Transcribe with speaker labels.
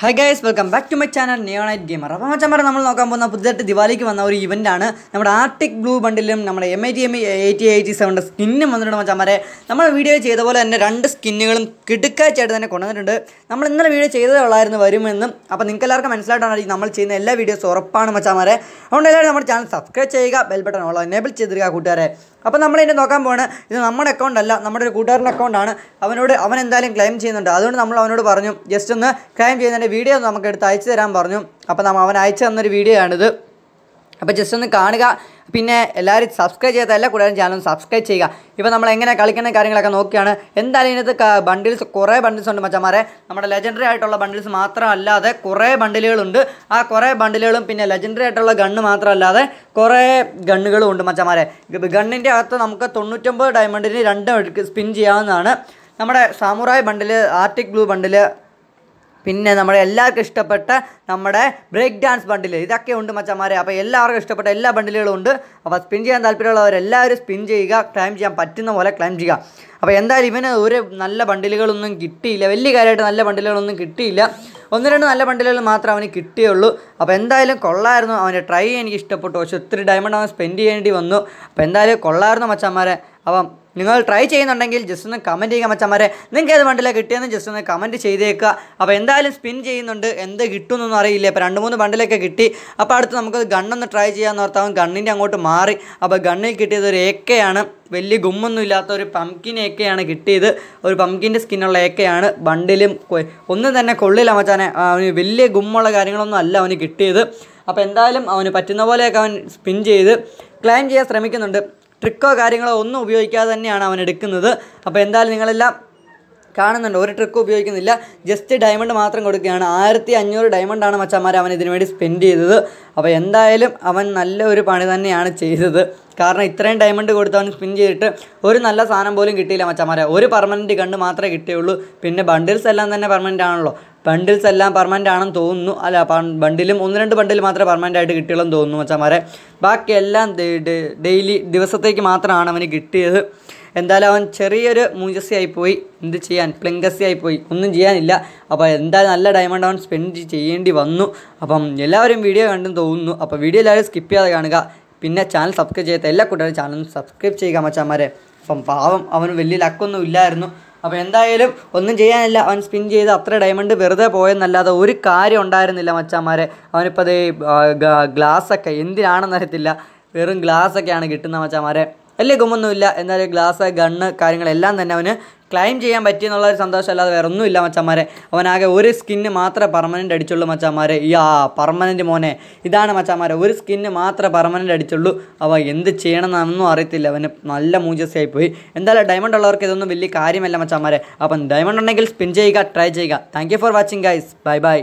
Speaker 1: high guys welcome back to my channel neonite gamer അപ്പോൾ മച്ചമ്മ നമ്മൾ നോക്കാൻ പോകുന്ന പുതുതായിട്ട് ദിവാലിക്ക് വന്ന ഒരു ഇവൻ്റാണ് നമ്മുടെ ആർട്ടിക് ബ്ലൂ ബണ്ടിലും നമ്മുടെ M I T M eighty eighty സെവൻ്റെ സ്കിന്നും വന്നിട്ടുണ്ട് മച്ചമ്മരെ നമ്മൾ വീഡിയോ ചെയ്ത പോലെ തന്നെ രണ്ട് സ്കിന്നുകളും കിടുക്കാച്ചായിട്ട് തന്നെ കൊണ്ടുവന്നിട്ടുണ്ട് നമ്മൾ ഇന്നലെ വീഡിയോ ചെയ്തതുള്ളായിരുന്നു വരുമെന്നും അപ്പോൾ നിങ്ങൾക്ക് എല്ലാവർക്കും മനസ്സിലായിട്ടാണ് നമ്മൾ ചെയ്യുന്ന എല്ലാ വീഡിയോസ് ഉറപ്പാണ് മച്ചമ്മരെ അതുകൊണ്ട് എല്ലാവരും നമ്മുടെ ചാനൽ സബ്സ്ക്രൈബ് ചെയ്യുക ബെൽ ബട്ടൺ ഉള്ള എനേബിൾ ചെയ്തിരിക്കുക കൂട്ടുകാരെ അപ്പോൾ നമ്മൾ ഇതിനെ നോക്കാൻ പോവാണ് ഇത് നമ്മുടെ അക്കൗണ്ട് അല്ല നമ്മുടെ ഒരു കൂട്ടുകാരൻ്റെ അക്കൗണ്ടാണ് അവനോട് അവൻ എന്തായാലും ക്ലെയിം ചെയ്യുന്നുണ്ട് അതുകൊണ്ട് നമ്മൾ അവനോട് പറഞ്ഞു ജസ്റ്റ് ഒന്ന് ക്ലെയിം ചെയ്യുന്നതിൻ്റെ വീഡിയോ നമുക്ക് എടുത്ത് അയച്ചു തരാൻ പറഞ്ഞു അപ്പോൾ നമ്മൾ അവൻ അയച്ചു തന്നൊരു വീഡിയോ ആണിത് അപ്പോൾ ജസ്റ്റ് ഒന്ന് കാണുക പിന്നെ എല്ലാവരും സബ്സ്ക്രൈബ് ചെയ്തല്ല കൂടാതെ ചാനൽ സബ്സ്ക്രൈബ് ചെയ്യുക ഇപ്പോൾ നമ്മൾ എങ്ങനെ കളിക്കുന്ന കാര്യങ്ങളൊക്കെ നോക്കിയാണ് എന്തായാലും ഇതിനകത്ത് ബണ്ടിൽസ് കുറേ ബണ്ടിൽസ് ഉണ്ട് മച്ചന്മാരെ നമ്മുടെ ലെജൻഡറി ആയിട്ടുള്ള ബണ്ടിൽസ് മാത്രമല്ലാതെ കുറേ ബണ്ടിലുകളുണ്ട് ആ കുറേ ബണ്ടിലുകളും പിന്നെ ലെജൻഡറി ആയിട്ടുള്ള ഗണ്ണ് മാത്രമല്ലാതെ കുറേ ഗണ്ണുകളും ഉണ്ട് മച്ചന്മാരെ ഗണ്ണിൻ്റെ അകത്ത് നമുക്ക് തൊണ്ണൂറ്റൊമ്പത് ഡയമണ്ടിന് രണ്ടും സ്പിൻ ചെയ്യാവുന്നതാണ് നമ്മുടെ samurai bundle arctic blue bundle പിന്നെ നമ്മുടെ എല്ലാവർക്കും ഇഷ്ടപ്പെട്ട നമ്മുടെ ബ്രേക്ക് ഡാൻസ് ബണ്ടിൽ ഇതൊക്കെ ഉണ്ട് മച്ചന്മാരെ അപ്പോൾ എല്ലാവർക്കും ഇഷ്ടപ്പെട്ട എല്ലാ ബണ്ടിലുകളും ഉണ്ട് അപ്പോൾ സ്പിൻ ചെയ്യാൻ താല്പര്യമുള്ളവരെല്ലാവരും സ്പിൻ ചെയ്യുക ക്ലൈം ചെയ്യാൻ പറ്റുന്ന പോലെ ക്ലൈം ചെയ്യുക അപ്പോൾ എന്തായാലും ഇവന് ഒരു നല്ല ബണ്ടിലുകളൊന്നും കിട്ടിയില്ല വലിയ കാര്യമായിട്ട് നല്ല ബണ്ടിലുകളൊന്നും കിട്ടിയില്ല ഒന്ന് രണ്ട് നല്ല ബണ്ടിലുകൾ മാത്രമേ അവന് കിട്ടിയുള്ളൂ അപ്പോൾ എന്തായാലും കൊള്ളായിരുന്നു അവൻ്റെ ട്രൈ എനിക്ക് ഇഷ്ടപ്പെട്ടു പക്ഷെ ഒത്തിരി ഡയമണ്ട് അവൻ സ്പെൻഡ് ചെയ്യേണ്ടി വന്നു അപ്പോൾ എന്തായാലും കൊള്ളായിരുന്നു മച്ചന്മാരെ അപ്പം നിങ്ങൾ ട്രൈ ചെയ്യുന്നുണ്ടെങ്കിൽ ജസ്റ്റ് ഒന്ന് കമൻറ്റ് ചെയ്യുക മച്ചന്മാരെ നിങ്ങൾക്ക് ഏത് ബണ്ടിലാണ് കിട്ടിയെന്ന് ജസ്റ്റ് ഒന്ന് കമൻറ്റ് ചെയ്തേക്കുക അപ്പോൾ എന്തായാലും സ്പിൻ ചെയ്യുന്നുണ്ട് എന്ത് കിട്ടുമെന്നൊന്നും അറിയില്ല ഇപ്പോൾ രണ്ട് മൂന്ന് ബണ്ടിലൊക്കെ കിട്ടി അപ്പോൾ അടുത്ത് നമുക്ക് ഗണ്ണൊന്ന് ട്രൈ ചെയ്യാമെന്ന് ഓർത്താവും ഗണ്ണിൻ്റെ അങ്ങോട്ട് മാറി അപ്പോൾ ഗണ്ണിൽ കിട്ടിയത് ഒരു ഏക്കയാണ് വലിയ ഗുമ്മൊന്നും ഇല്ലാത്ത ഒരു പംകിൻ കിട്ടിയത് ഒരു പംകിൻ്റെ സ്കിന്നുള്ള ഏക്കയാണ് ബണ്ടിലും ഒന്നും തന്നെ കൊള്ളില്ല മച്ചാനെ അവന് വലിയ ഗുമ്മുള്ള കാര്യങ്ങളൊന്നും അല്ല അവന് കിട്ടിയത് അപ്പോൾ എന്തായാലും അവന് പറ്റുന്ന പോലെയൊക്കെ അവൻ സ്പിൻ ചെയ്ത് ക്ലൈം ചെയ്യാൻ ശ്രമിക്കുന്നുണ്ട് ട്രിക്കോ കാര്യങ്ങളോ ഒന്നും ഉപയോഗിക്കാതെ തന്നെയാണ് അവൻ എടുക്കുന്നത് അപ്പോൾ എന്തായാലും നിങ്ങളെല്ലാം കാണുന്നുണ്ട് ഒരു ട്രിക്കും ഉപയോഗിക്കുന്നില്ല ജസ്റ്റ് ഡയമണ്ട് മാത്രം കൊടുക്കുകയാണ് ആയിരത്തി അഞ്ഞൂറ് ഡയമണ്ടാണ് മച്ചന്മാർ അവൻ ഇതിനു വേണ്ടി സ്പെൻഡ് ചെയ്തത് അപ്പോൾ എന്തായാലും അവൻ നല്ല ഒരു പണി തന്നെയാണ് ചെയ്തത് കാരണം ഇത്രയും ഡയമണ്ട് കൊടുത്ത് അവൻ സ്പിൻ ചെയ്തിട്ട് ഒരു നല്ല സാധനം പോലും കിട്ടിയില്ല മച്ചാമാരെ ഒരു പെർമനൻറ്റ് കണ്ട് മാത്രമേ കിട്ടിയുള്ളൂ പിന്നെ ബണ്ടിൽസ് എല്ലാം തന്നെ പെർമനൻ്റ് ആണല്ലോ ബണ്ടിൽസ് എല്ലാം പെർമനൻ്റ് ആണെന്ന് തോന്നുന്നു അല്ല ബണ്ടിലും ഒന്ന് രണ്ട് ബണ്ടിൽ മാത്രമേ പെർമനൻ്റ് ആയിട്ട് കിട്ടിയുള്ളൂ തോന്നുന്നു മച്ചാമാരെ ബാക്കി എല്ലാം ഡെയിലി ദിവസത്തേക്ക് മാത്രമാണ് അവന് കിട്ടിയത് എന്തായാലും അവൻ ചെറിയൊരു മൂഞ്ചസി ആയിപ്പോയി എന്ത് ചെയ്യാൻ പ്ലിങ്കസി ആയിപ്പോയി ഒന്നും ചെയ്യാനില്ല അപ്പോൾ എന്തായാലും നല്ല ഡയമണ്ട് അവൻ സ്പെൻഡ് ചെയ്യേണ്ടി വന്നു അപ്പം എല്ലാവരും വീഡിയോ കണ്ടെന്ന് തോന്നുന്നു അപ്പോൾ വീഡിയോ എല്ലാവരും സ്കിപ്പ് ചെയ്യാതെ കാണുക പിന്നെ ചാനൽ സബ്സ്ക്രൈബ് ചെയ്യാത്ത എല്ലാ കൂട്ടുകാരും ചാനൽ സബ്സ്ക്രൈബ് ചെയ്യുക മച്ചാമാരെ അപ്പം പാവം അവന് വലിയ ലക്കൊന്നും ഇല്ലായിരുന്നു അപ്പോൾ എന്തായാലും ഒന്നും ചെയ്യാനില്ല അവൻ സ്പിൻ ചെയ്ത് അത്ര ഡയമണ്ട് വെറുതെ പോയെന്നല്ലാതെ ഒരു കാര്യം ഉണ്ടായിരുന്നില്ല മച്ചാന്മാരെ അവനിപ്പോൾ അത് ഗ്ലാസ്സൊക്കെ എന്തിനാണെന്നറിയത്തില്ല വെറും ഗ്ലാസ്സൊക്കെയാണ് കിട്ടുന്ന മച്ചാന്മാരെ വലിയ ഗുമൊന്നുമില്ല എന്നാലും ഗ്ലാസ് ഗണ്ണ് കാര്യങ്ങളെല്ലാം തന്നെ അവന് ക്ലൈം ചെയ്യാൻ പറ്റിയെന്നുള്ള ഒരു സന്തോഷം അല്ലാതെ വേറെ ഒന്നുമില്ല മച്ചാമാരെ അവനാകെ ഒരു സ്കിന്ന് മാത്രമേ പെർമനൻ്റ് അടിച്ചുള്ളൂ മച്ചന്മാരെ യാ പെർമനൻ്റ് മോനെ ഇതാണ് മച്ചാമാരെ ഒരു സ്കിന്ന് മാത്രമേ പെർമനൻ്റ് അടിച്ചുള്ളൂ അവ എന്ത് ചെയ്യണമെന്നൊന്നും അറിയത്തില്ല അവന് നല്ല മൂജസ്സായി പോയി എന്തായാലും ഡയമണ്ട് ഉള്ളവർക്ക് ഇതൊന്നും വലിയ കാര്യമല്ല മച്ചാമാരെ അപ്പം ഡയമണ്ട് ഉണ്ടെങ്കിൽ സ്പിൻ ചെയ്യുക ട്രൈ ചെയ്യുക thank for watching guys bye by